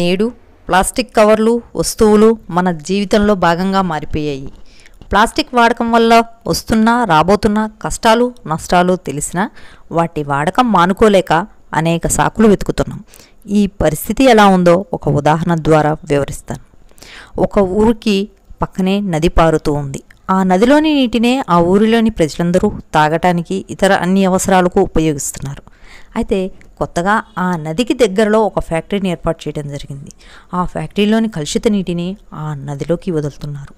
నేడు ప్లాస్టిక్ కవర్లు వస్తువులు మన జీవితంలో భాగంగా మారిపోయాయి ప్లాస్టిక్ వాడకం వల్ల వస్తున్న రాబోతున్న కష్టాలు నష్టాలు తెలిసిన వాటి వాడకం మానుకోలేక అనేక సాకులు వెతుకుతున్నాం ఈ పరిస్థితి ఎలా ఉందో ఒక ఉదాహరణ ద్వారా వివరిస్తాను ఒక ఊరికి పక్కనే నది పారుతూ ఉంది ఆ నదిలోని నీటినే ఆ ఊరిలోని ప్రజలందరూ తాగటానికి ఇతర అన్ని అవసరాలకు ఉపయోగిస్తున్నారు అయితే కొత్తగా ఆ నదికి దగ్గరలో ఒక ఫ్యాక్టరీని ఏర్పాటు చేయడం జరిగింది ఆ ఫ్యాక్టరీలోని కలుషిత నీటిని ఆ నదిలోకి వదులుతున్నారు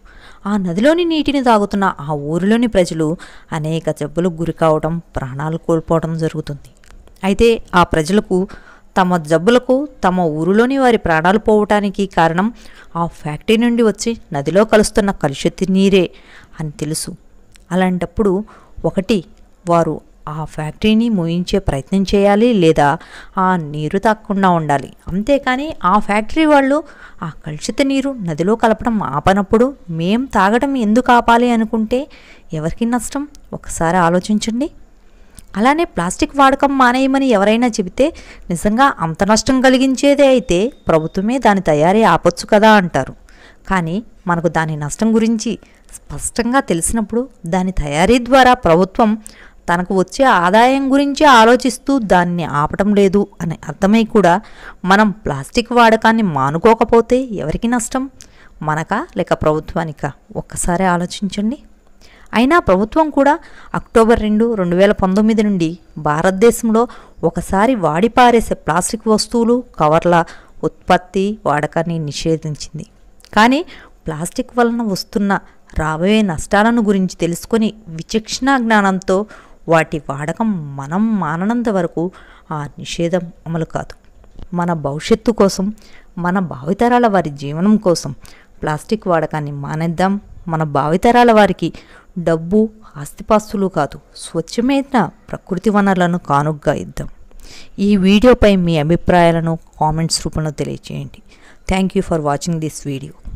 ఆ నదిలోని నీటిని తాగుతున్న ఆ ఊరిలోని ప్రజలు అనేక జబ్బులకు గురి కావడం ప్రాణాలు కోల్పోవడం జరుగుతుంది అయితే ఆ ప్రజలకు తమ జబ్బులకు తమ ఊరిలోని వారి ప్రాణాలు పోవటానికి కారణం ఆ ఫ్యాక్టరీ నుండి వచ్చి నదిలో కలుస్తున్న కలుషిత నీరే అని తెలుసు అలాంటప్పుడు ఒకటి వారు ఆ ఫ్యాక్టరీని మూయించే ప్రయత్నం చేయాలి లేదా ఆ నీరు తాగకుండా ఉండాలి అంతేకాని ఆ ఫ్యాక్టరీ వాళ్ళు ఆ కలుషిత నీరు నదిలో కలపడం ఆపనప్పుడు మేం తాగడం ఎందుకు ఆపాలి అనుకుంటే ఎవరికి నష్టం ఒకసారి ఆలోచించండి అలానే ప్లాస్టిక్ వాడకం మానేయమని ఎవరైనా చెబితే నిజంగా అంత నష్టం కలిగించేదే అయితే ప్రభుత్వమే దాని తయారీ ఆపొచ్చు కదా అంటారు కానీ మనకు దాని నష్టం గురించి స్పష్టంగా తెలిసినప్పుడు దాని తయారీ ద్వారా ప్రభుత్వం తనకు వచ్చే ఆదాయం గురించి ఆలోచిస్తూ దాన్ని ఆపటం లేదు అని అర్థమై కూడా మనం ప్లాస్టిక్ వాడకాన్ని మానుకోకపోతే ఎవరికి నష్టం మనకా లేక ప్రభుత్వానికా ఒక్కసారి ఆలోచించండి అయినా ప్రభుత్వం కూడా అక్టోబర్ రెండు రెండు వేల పంతొమ్మిది నుండి భారతదేశంలో ఒకసారి వాడి పారేసే ప్లాస్టిక్ వస్తువులు కవర్ల ఉత్పత్తి వాడకాన్ని నిషేధించింది కానీ ప్లాస్టిక్ వలన వస్తున్న రాబోయే నష్టాలను గురించి తెలుసుకొని విచక్షణ జ్ఞానంతో వాటి వాడకం మనం మాననంత వరకు ఆ నిషేధం అమలు కాదు మన భవిష్యత్తు కోసం మన భావితరాల వారి జీవనం కోసం ప్లాస్టిక్ వాడకాన్ని మానేద్దాం మన భావితరాల వారికి డబ్బు ఆస్తిపాస్తులు కాదు స్వచ్ఛమైన ప్రకృతి వనరులను కానుగ్గా ఇద్దాం ఈ వీడియోపై మీ అభిప్రాయాలను కామెంట్స్ రూపంలో తెలియజేయండి thank you for watching this video